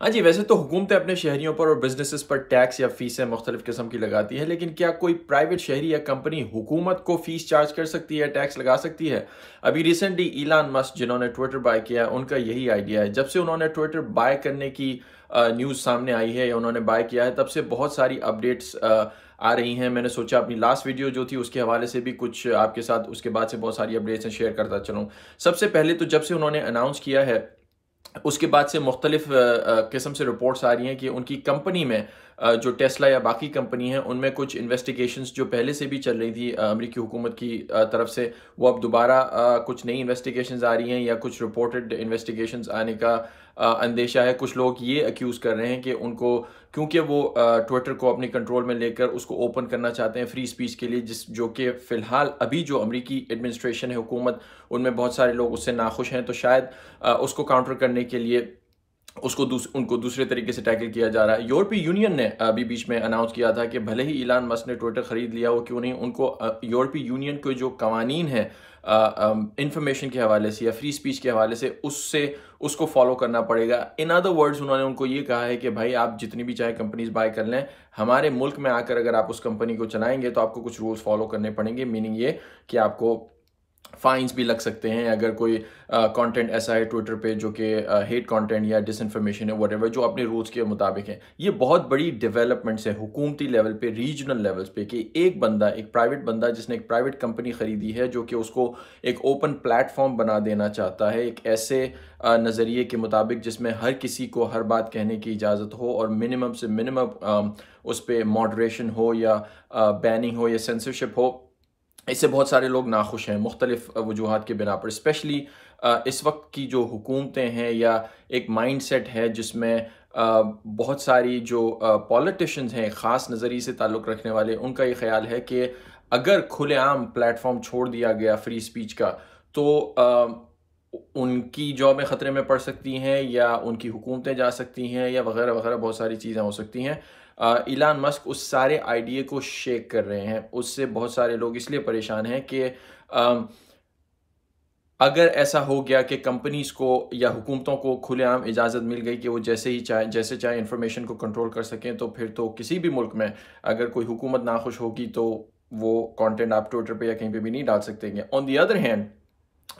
हाँ जी वैसे तो हुकूमतें अपने शहरीों पर और बिजनेसेस पर टैक्स या फीसें मुख्तलिफ किस्म की लगाती हैं लेकिन क्या कोई प्राइवेट शहरी या कंपनी हुकूमत को फीस चार्ज कर सकती है टैक्स लगा सकती है अभी रिसेंटली ईलान मस्क जिन्होंने ट्विटर बाय किया उनका यही आइडिया है जब से उन्होंने ट्विटर बाय करने की न्यूज़ सामने आई है या उन्होंने बाय किया है तब से बहुत सारी अपडेट्स आ रही हैं मैंने सोचा अपनी लास्ट वीडियो जो थी उसके हवाले से भी कुछ आपके साथ उसके बाद से बहुत सारी अपडेट्स शेयर करता चलूँ सबसे पहले तो जब से उन्होंने अनाउंस किया है उसके बाद से मुख्तलिफ किस्म से रिपोर्ट्स आ रही हैं कि उनकी कंपनी में जो टेस्ला या बाकी कंपनी हैं उनमें कुछ इन्वेस्टिगेशंस जो पहले से भी चल रही थी अमरीकी हुकूमत की तरफ से वो अब दोबारा कुछ नई इन्वेस्टिगेशंस आ रही हैं या कुछ रिपोर्टेड इन्वेस्टिगेशंस आने का अंदेशा है कुछ लोग ये अक्यूज़ कर रहे हैं कि उनको क्योंकि वो ट्विटर को अपने कंट्रोल में लेकर उसको ओपन करना चाहते हैं फ्री स्पीच के लिए जिस जो कि फ़िलहाल अभी जो अमरीकी एडमिनिस्ट्रेशन है हुकूमत उनमें बहुत सारे लोग उससे नाखुश हैं तो शायद आ, उसको काउंटर करने के लिए उसको दूस, उनको दूसरे तरीके से टैकल किया जा रहा है यूरोपीय यूनियन ने अभी बीच में अनाउंस किया था कि भले ही ईलान मस्क ने ट्विटर ख़रीद लिया हो क्यों नहीं उनको यूरोपीय यूनियन के जो कवानीन है इंफॉर्मेशन के हवाले से या फ्री स्पीच के हवाले से उससे उसको फॉलो करना पड़ेगा इन अदर वर्ड्स उन्होंने उनको ये कहा है कि भाई आप जितनी भी चाहे कंपनीज बाय कर लें हमारे मुल्क में आकर अगर आप उस कंपनी को चलाएंगे तो आपको कुछ रूल्स फॉलो करने पड़ेंगे मीनिंग ये कि आपको फाइन्स भी लग सकते हैं अगर कोई कंटेंट ऐसा है ट्विटर पे जो कि हेट कंटेंट या इन्फॉर्मेशन है वट जो अपने रूल्स के मुताबिक है ये बहुत बड़ी डेवलपमेंट्स है हुकूमती लेवल पे रीजनल लेवल्स पे कि एक बंदा एक प्राइवेट बंदा जिसने एक प्राइवेट कंपनी ख़रीदी है जो कि उसको एक ओपन प्लेटफॉर्म बना देना चाहता है एक ऐसे नज़रिए के मुताबिक जिसमें हर किसी को हर बात कहने की इजाज़त हो और मिनिमम से मिनिमम उस पर मॉडरेशन हो या बैनिंग हो या सेंसरशिप हो इससे बहुत सारे लोग नाखुश हैं मुख्तलिफ वजूहत के बिना पर स्पेशली इस वक्त की जो हुकूमतें हैं या एक माइंड सेट है जिसमें बहुत सारी जो पॉलिटिशन हैं ख़ास नज़रिए से ताल्लुक़ रखने वाले उनका ये ख्याल है कि अगर खुलेआम प्लेटफॉर्म छोड़ दिया गया फ्री स्पीच का तो उनकी जॉबें ख़तरे में पड़ सकती हैं या उनकी हुकूमतें जा सकती हैं या वगैरह वगैरह बहुत सारी चीज़ें हो सकती हैं इलान मस्क उस सारे आइडिए को शेक कर रहे हैं उससे बहुत सारे लोग इसलिए परेशान हैं कि अगर ऐसा हो गया कि कंपनीज को या हुकूमतों को खुलेआम इजाज़त मिल गई कि वो जैसे ही चाहे जैसे चाहे इन्फॉर्मेशन को कंट्रोल कर सकें तो फिर तो किसी भी मुल्क में अगर कोई हुकूमत नाखुश होगी तो वो कंटेंट आप ट्विटर पे या कहीं पे भी नहीं डाल सकते हैं ऑन दी अदर हैंड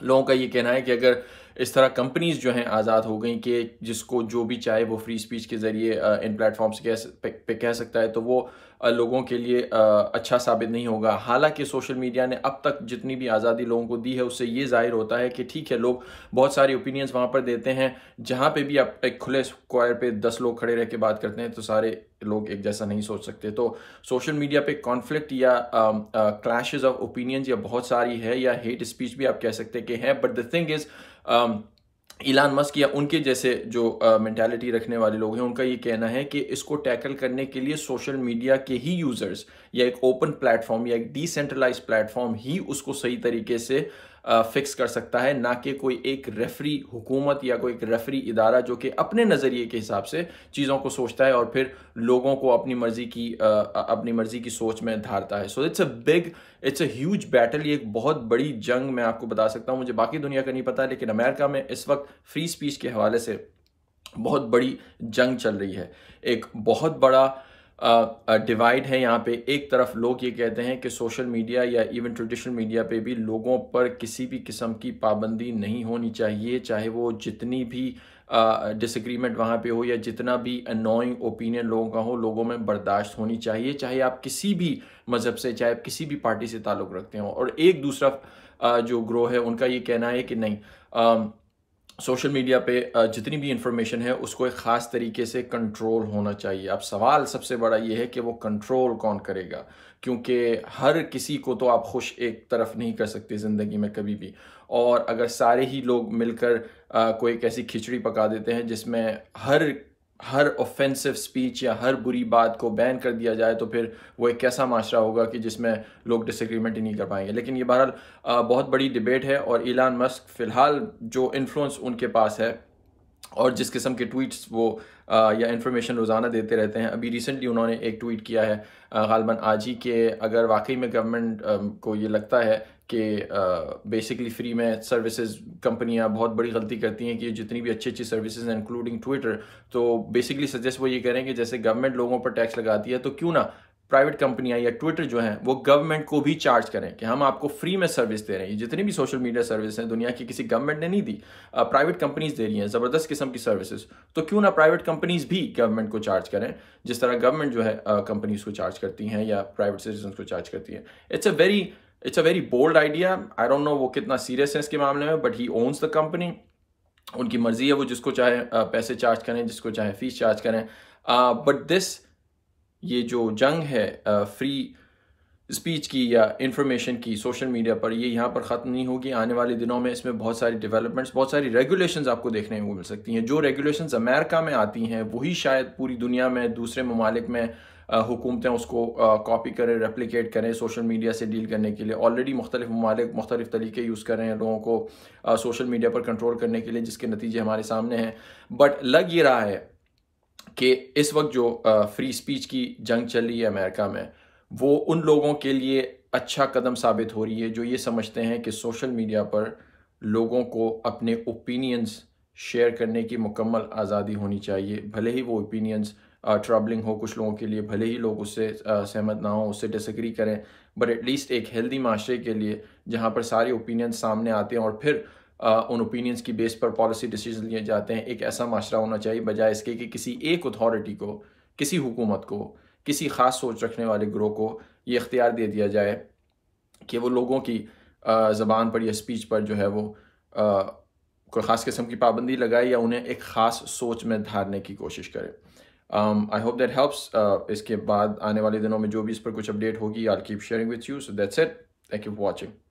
लोगों का ये कहना है कि अगर इस तरह कंपनीज जो हैं आज़ाद हो गई कि जिसको जो भी चाहे वो फ्री स्पीच के ज़रिए इन प्लेटफॉर्म्स कह पे, कह सकता है तो वो लोगों के लिए अच्छा साबित नहीं होगा हालांकि सोशल मीडिया ने अब तक जितनी भी आज़ादी लोगों को दी है उससे ये जाहिर होता है कि ठीक है लोग बहुत सारे ओपिनियंस वहाँ पर देते हैं जहाँ पे भी आप एक खुले स्क्वायर पे दस लोग खड़े रह के बात करते हैं तो सारे लोग एक जैसा नहीं सोच सकते तो सोशल मीडिया पे कॉन्फ्लिक्ट या क्लैश ऑफ ओपिनियंस या बहुत सारी है या हेट स्पीच भी आप कह सकते हैं कि हैं but the thing is Elon um, Musk या उनके जैसे जो मैंटेलिटी uh, रखने वाले लोग हैं उनका ये कहना है कि इसको टैकल करने के लिए सोशल मीडिया के ही यूज़र्स या एक ओपन प्लेटफॉर्म या एक डिसेंट्रलाइज प्लेटफॉर्म ही उसको सही तरीके से फिक्स कर सकता है ना कि कोई एक रेफरी हुकूमत या कोई एक रेफरी इदारा जो कि अपने नज़रिए के हिसाब से चीज़ों को सोचता है और फिर लोगों को अपनी मर्ज़ी की अपनी मर्ज़ी की सोच में धारता है so it's a big it's a huge battle ये एक बहुत बड़ी जंग मैं आपको बता सकता हूँ मुझे बाकी दुनिया का नहीं पता लेकिन अमेरिका में इस वक्त फ्री स्पीच के हवाले से बहुत बड़ी जंग चल रही है एक बहुत बड़ा डिवाइड है यहाँ पे एक तरफ लोग ये कहते हैं कि सोशल मीडिया या इवन ट्रेडिशनल मीडिया पे भी लोगों पर किसी भी किस्म की पाबंदी नहीं होनी चाहिए चाहे वो जितनी भी डिसग्रीमेंट वहाँ पे हो या जितना भी अनोइंग ओपिनियन लोगों का हो लोगों में बर्दाश्त होनी चाहिए चाहे आप किसी भी मज़हब से चाहे आप किसी भी पार्टी से ताल्लुक़ रखते हो और एक दूसरा जो ग्रोह है उनका ये कहना है कि नहीं सोशल मीडिया पे जितनी भी इंफॉर्मेशन है उसको एक ख़ास तरीके से कंट्रोल होना चाहिए अब सवाल सबसे बड़ा ये है कि वो कंट्रोल कौन करेगा क्योंकि हर किसी को तो आप खुश एक तरफ नहीं कर सकते ज़िंदगी में कभी भी और अगर सारे ही लोग मिलकर कोई एक ऐसी खिचड़ी पका देते हैं जिसमें हर हर ऑफेंसिव स्पीच या हर बुरी बात को बैन कर दिया जाए तो फिर वो एक कैसा माशरा होगा कि जिसमें लोग डिसग्रीमेंट ही नहीं कर पाएंगे लेकिन ये बहरहाल बहुत बड़ी डिबेट है और इलान मस्क फ़िलहाल जो इन्फ्लुएंस उनके पास है और जिस किस्म के ट्वीट्स वो आ, या इन्फॉर्मेशन रोज़ाना देते रहते हैं अभी रिसेंटली उन्होंने एक ट्वीट किया है गालबन आज ही के अगर वाकई में गवर्नमेंट को ये लगता है कि बेसिकली फ्री में सर्विसेज कंपनियां बहुत बड़ी गलती करती हैं कि जितनी भी अच्छी अच्छी सर्विसेज हैं इंक्लूडिंग ट्विटर तो बेसिकली सजेस्ट वो ये करें कि जैसे गवर्नमेंट लोगों पर टैक्स लगाती है तो क्यों ना प्राइवेट कंपनियां या ट्विटर जो हैं वो गवर्नमेंट को भी चार्ज करें कि हम आपको फ्री में सर्विस दे रहे हैं जितनी भी सोशल मीडिया सर्विस हैं दुनिया की किसी गवर्नमेंट ने नहीं दी प्राइवेट कंपनीज दे रही हैं ज़बरदस्त किस्म की सर्विसेज तो क्यों ना प्राइवेट कंपनीज भी गवर्नमेंट को चार्ज करें जिस तरह गवर्नमेंट जो है कंपनीज को चार्ज करती हैं या प्राइवेट सिटीजन को चार्ज करती हैं it's a very it's a very bold idea I don't know वो कितना सीरियस है इसके मामले में but he owns the company उनकी मर्जी है वो जिसको चाहे पैसे चार्ज करें जिसको चाहे फीस चार्ज करें बट uh, दिस ये जो जंग है फ्री uh, स्पीच की या इंफॉर्मेशन की सोशल मीडिया पर ये यहाँ पर ख़त्म नहीं होगी आने वाले दिनों में इसमें बहुत सारी डेवलपमेंट्स बहुत सारी रेगुलेशंस आपको देखने को मिल सकती हैं जो रेगुलेशंस अमेरिका में आती हैं वही शायद पूरी दुनिया में दूसरे ममालिक में हुकूमतें उसको कॉपी करें रेप्लिकेट करें सोशल मीडिया से डील करने के लिए ऑलरेडी मुख्तलिफ ममालिक मुख्तलिफ तरीके यूज़ कर रहे हैं लोगों को सोशल मीडिया पर कंट्रोल करने के लिए जिसके नतीजे हमारे सामने हैं बट लग ये रहा है कि इस वक्त जो फ्री स्पीच की जंग चल रही है अमेरिका में वो उन लोगों के लिए अच्छा कदम साबित हो रही है जो ये समझते हैं कि सोशल मीडिया पर लोगों को अपने ओपिनियंस शेयर करने की मुकम्मल आज़ादी होनी चाहिए भले ही वो ओपिनियंस ट्रबलिंग uh, हो कुछ लोगों के लिए भले ही लोग उससे uh, सहमत ना हो उससे डिसग्री करें बट एटलीस्ट एक हेल्दी माशरे के लिए जहाँ पर सारे ओपिनियंस सामने आते हैं और फिर आ, uh, उन ओपिनियंस की बेस पर पॉलिसी डिसीजन लिए जाते हैं एक ऐसा माशरा होना चाहिए बजाय इसके कि किसी एक अथॉरिटी को किसी हुकूमत को किसी ख़ास सोच रखने वाले ग्रोह को ये इख्तियार दे दिया जाए कि वो लोगों की ज़बान पर या स्पीच पर जो है वो कोई ख़ास किस्म की पाबंदी लगाए या उन्हें एक ख़ास सोच में धारने की कोशिश करें आई होप दैट हेल्प्स इसके बाद आने वाले दिनों में जो भी इस पर कुछ अपडेट होगी I keep sharing with you so that's it thank you watching